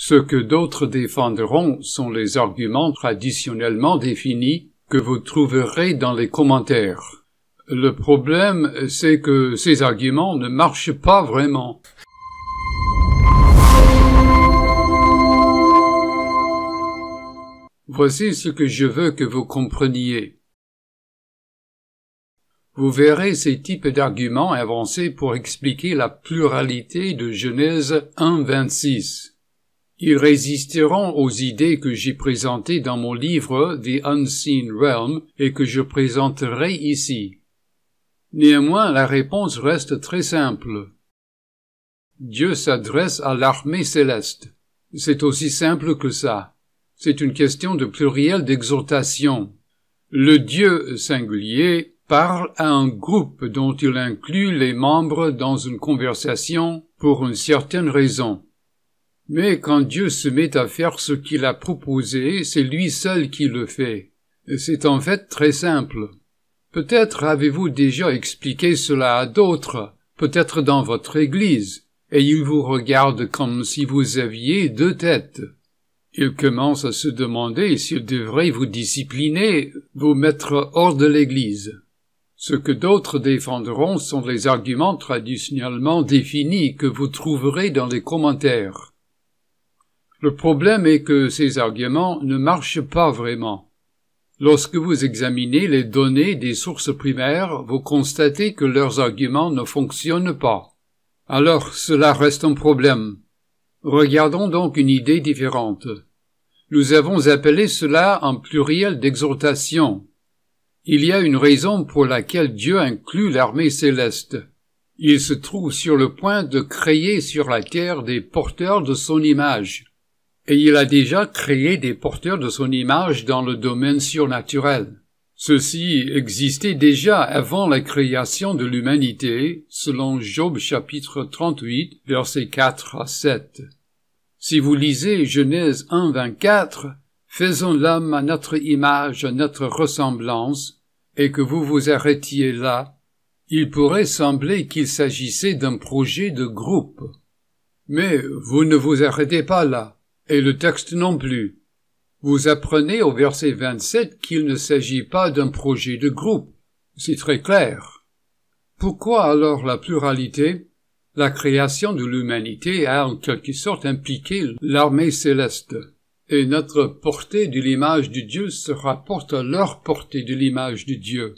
Ce que d'autres défendront sont les arguments traditionnellement définis que vous trouverez dans les commentaires. Le problème, c'est que ces arguments ne marchent pas vraiment. Voici ce que je veux que vous compreniez. Vous verrez ces types d'arguments avancés pour expliquer la pluralité de Genèse 1.26. Ils résisteront aux idées que j'ai présentées dans mon livre The Unseen Realm et que je présenterai ici. Néanmoins, la réponse reste très simple. Dieu s'adresse à l'armée céleste. C'est aussi simple que ça. C'est une question de pluriel d'exhortation. Le Dieu singulier parle à un groupe dont il inclut les membres dans une conversation pour une certaine raison. Mais quand Dieu se met à faire ce qu'il a proposé, c'est lui seul qui le fait. C'est en fait très simple. Peut-être avez-vous déjà expliqué cela à d'autres, peut-être dans votre Église, et ils vous regardent comme si vous aviez deux têtes. Ils commencent à se demander s'ils devraient vous discipliner, vous mettre hors de l'Église. Ce que d'autres défendront sont les arguments traditionnellement définis que vous trouverez dans les commentaires. Le problème est que ces arguments ne marchent pas vraiment. Lorsque vous examinez les données des sources primaires, vous constatez que leurs arguments ne fonctionnent pas. Alors cela reste un problème. Regardons donc une idée différente. Nous avons appelé cela en pluriel d'exhortation. Il y a une raison pour laquelle Dieu inclut l'armée céleste. Il se trouve sur le point de créer sur la terre des porteurs de son image et il a déjà créé des porteurs de son image dans le domaine surnaturel. Ceux-ci existaient déjà avant la création de l'humanité, selon Job chapitre 38, versets 4 à 7. Si vous lisez Genèse 1, 24, faisons l'homme à notre image, à notre ressemblance, et que vous vous arrêtiez là, il pourrait sembler qu'il s'agissait d'un projet de groupe. Mais vous ne vous arrêtez pas là. Et le texte non plus. Vous apprenez au verset 27 qu'il ne s'agit pas d'un projet de groupe. C'est très clair. Pourquoi alors la pluralité La création de l'humanité a en quelque sorte impliqué l'armée céleste. Et notre portée de l'image de Dieu se rapporte à leur portée de l'image de Dieu.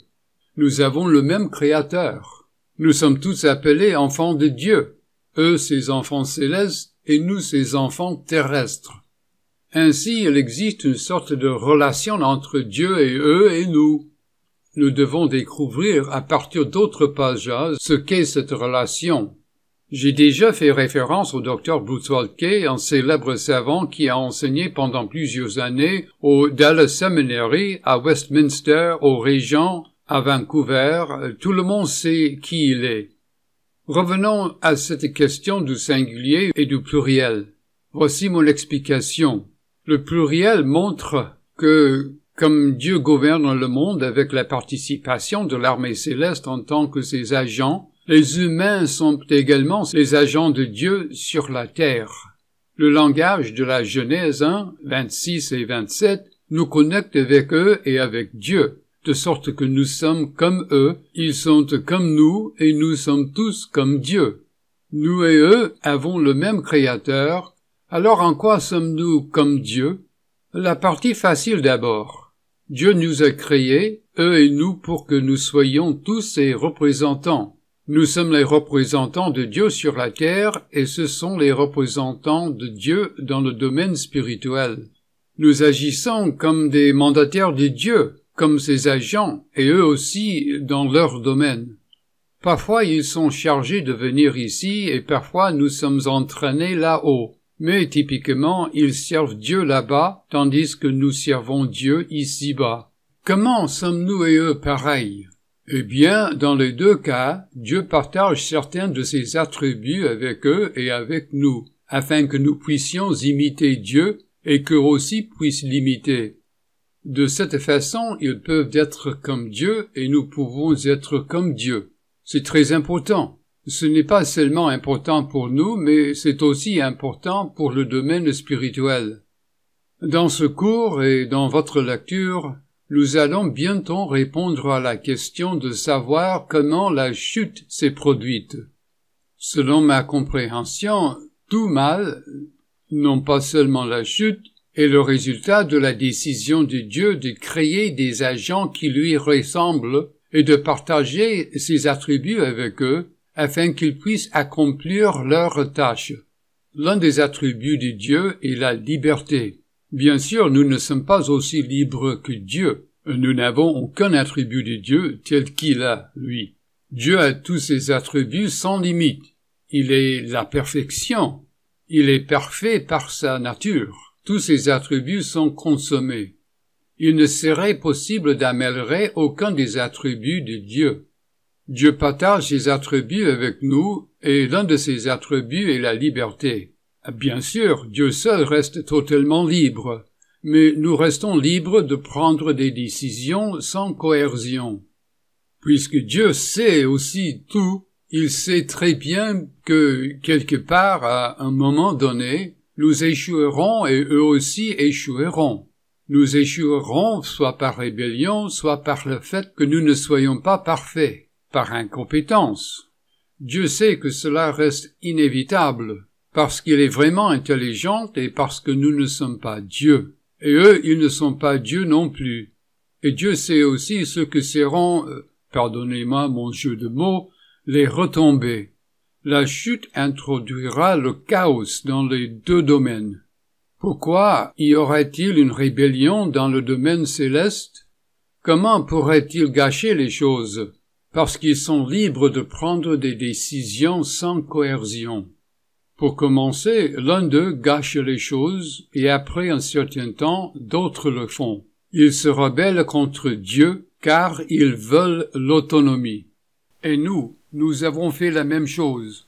Nous avons le même Créateur. Nous sommes tous appelés enfants de Dieu. Eux, ces enfants célestes, et nous ses enfants terrestres. Ainsi il existe une sorte de relation entre Dieu et eux et nous. Nous devons découvrir à partir d'autres pages ce qu'est cette relation. J'ai déjà fait référence au docteur Butzwalke, un célèbre savant qui a enseigné pendant plusieurs années au Dallas Seminary, à Westminster, au Régent, à Vancouver. Tout le monde sait qui il est. Revenons à cette question du singulier et du pluriel. Voici mon explication. Le pluriel montre que, comme Dieu gouverne le monde avec la participation de l'armée céleste en tant que ses agents, les humains sont également les agents de Dieu sur la terre. Le langage de la Genèse 1, 26 et 27 nous connecte avec eux et avec Dieu de sorte que nous sommes comme eux, ils sont comme nous, et nous sommes tous comme Dieu. Nous et eux avons le même Créateur, alors en quoi sommes-nous comme Dieu La partie facile d'abord. Dieu nous a créés, eux et nous, pour que nous soyons tous ses représentants. Nous sommes les représentants de Dieu sur la terre, et ce sont les représentants de Dieu dans le domaine spirituel. Nous agissons comme des mandataires de Dieu, comme ses agents, et eux aussi dans leur domaine. Parfois ils sont chargés de venir ici et parfois nous sommes entraînés là-haut. Mais typiquement ils servent Dieu là-bas tandis que nous servons Dieu ici-bas. Comment sommes-nous et eux pareils Eh bien, dans les deux cas, Dieu partage certains de ses attributs avec eux et avec nous, afin que nous puissions imiter Dieu et qu'eux aussi puissent l'imiter. De cette façon, ils peuvent être comme Dieu et nous pouvons être comme Dieu. C'est très important. Ce n'est pas seulement important pour nous, mais c'est aussi important pour le domaine spirituel. Dans ce cours et dans votre lecture, nous allons bientôt répondre à la question de savoir comment la chute s'est produite. Selon ma compréhension, tout mal, non pas seulement la chute, est le résultat de la décision de Dieu de créer des agents qui lui ressemblent et de partager ses attributs avec eux afin qu'ils puissent accomplir leurs tâches. L'un des attributs de Dieu est la liberté. Bien sûr, nous ne sommes pas aussi libres que Dieu. Nous n'avons aucun attribut de Dieu tel qu'il a, lui. Dieu a tous ses attributs sans limite. Il est la perfection. Il est parfait par sa nature tous ses attributs sont consommés. Il ne serait possible d'améliorer aucun des attributs de Dieu. Dieu partage ses attributs avec nous, et l'un de ses attributs est la liberté. Bien sûr, Dieu seul reste totalement libre, mais nous restons libres de prendre des décisions sans coercion. Puisque Dieu sait aussi tout, il sait très bien que, quelque part, à un moment donné, nous échouerons et eux aussi échoueront. Nous échouerons soit par rébellion, soit par le fait que nous ne soyons pas parfaits, par incompétence. Dieu sait que cela reste inévitable, parce qu'il est vraiment intelligent et parce que nous ne sommes pas Dieu. Et eux, ils ne sont pas Dieu non plus. Et Dieu sait aussi ce que seront, euh, pardonnez-moi mon jeu de mots, les retombées. La chute introduira le chaos dans les deux domaines. Pourquoi y aurait-il une rébellion dans le domaine céleste Comment pourrait-il gâcher les choses Parce qu'ils sont libres de prendre des décisions sans coercion. Pour commencer, l'un d'eux gâche les choses, et après un certain temps, d'autres le font. Ils se rebellent contre Dieu, car ils veulent l'autonomie. Et nous, nous avons fait la même chose.